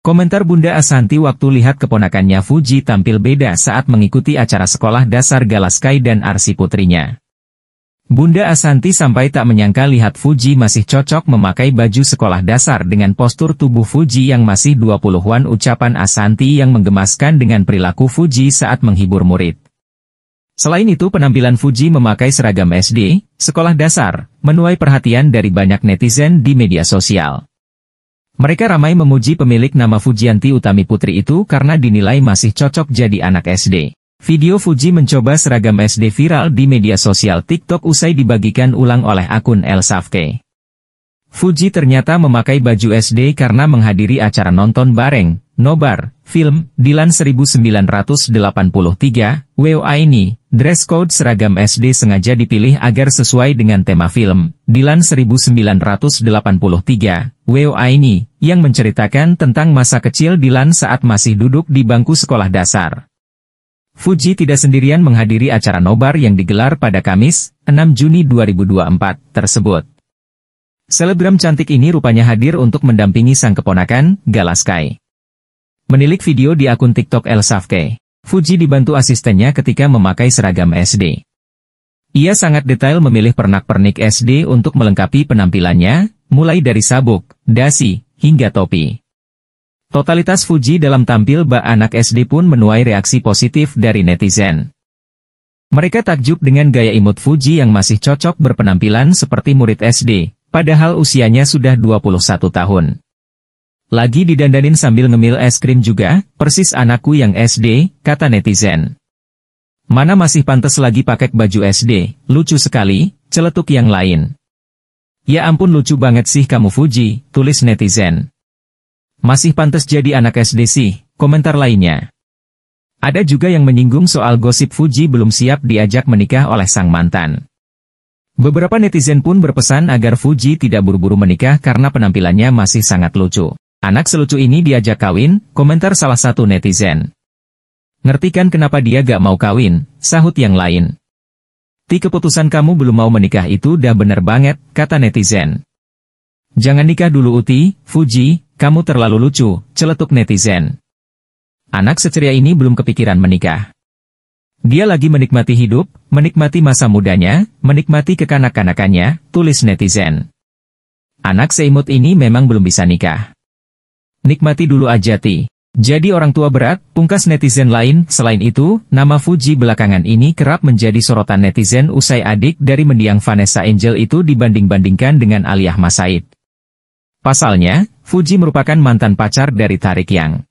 Komentar Bunda Asanti waktu lihat keponakannya Fuji tampil beda saat mengikuti acara sekolah dasar Galaskai dan Arsi putrinya. Bunda Asanti sampai tak menyangka lihat Fuji masih cocok memakai baju sekolah dasar dengan postur tubuh Fuji yang masih 20-an ucapan Asanti yang menggemaskan dengan perilaku Fuji saat menghibur murid. Selain itu penampilan Fuji memakai seragam SD, sekolah dasar, menuai perhatian dari banyak netizen di media sosial. Mereka ramai memuji pemilik nama Fujianti Utami Putri itu karena dinilai masih cocok jadi anak SD. Video Fuji mencoba seragam SD viral di media sosial TikTok usai dibagikan ulang oleh akun El Safke. Fuji ternyata memakai baju SD karena menghadiri acara nonton bareng, nobar, film, Dilan 1983, WOA ini, dress code seragam SD sengaja dipilih agar sesuai dengan tema film, Dilan 1983, Weo Aini, yang menceritakan tentang masa kecil Dilan saat masih duduk di bangku sekolah dasar. Fuji tidak sendirian menghadiri acara nobar yang digelar pada Kamis, 6 Juni 2024, tersebut. Selebgram cantik ini rupanya hadir untuk mendampingi sang keponakan, Galaskai. Menilik video di akun TikTok El Safke, Fuji dibantu asistennya ketika memakai seragam SD. Ia sangat detail memilih pernak-pernik SD untuk melengkapi penampilannya, mulai dari sabuk, dasi, hingga topi. Totalitas Fuji dalam tampil bak anak SD pun menuai reaksi positif dari netizen. Mereka takjub dengan gaya imut Fuji yang masih cocok berpenampilan seperti murid SD, padahal usianya sudah 21 tahun. Lagi didandanin sambil ngemil es krim juga, persis anakku yang SD, kata netizen. Mana masih pantas lagi pakai baju SD, lucu sekali, celetuk yang lain. Ya ampun lucu banget sih kamu Fuji, tulis netizen. Masih pantas jadi anak SD sih, komentar lainnya. Ada juga yang menyinggung soal gosip Fuji belum siap diajak menikah oleh sang mantan. Beberapa netizen pun berpesan agar Fuji tidak buru-buru menikah karena penampilannya masih sangat lucu. Anak selucu ini diajak kawin, komentar salah satu netizen. Ngertikan kenapa dia gak mau kawin, sahut yang lain. Ti keputusan kamu belum mau menikah itu dah bener banget, kata netizen. Jangan nikah dulu Uti, Fuji, kamu terlalu lucu, celetuk netizen. Anak seceria ini belum kepikiran menikah. Dia lagi menikmati hidup, menikmati masa mudanya, menikmati kekanak-kanakannya, tulis netizen. Anak seimut ini memang belum bisa nikah. Nikmati dulu aja Ti. Jadi orang tua berat, pungkas netizen lain, selain itu, nama Fuji belakangan ini kerap menjadi sorotan netizen usai adik dari mendiang Vanessa Angel itu dibanding-bandingkan dengan Aliyah Masaid. Pasalnya, Fuji merupakan mantan pacar dari Tarik Yang.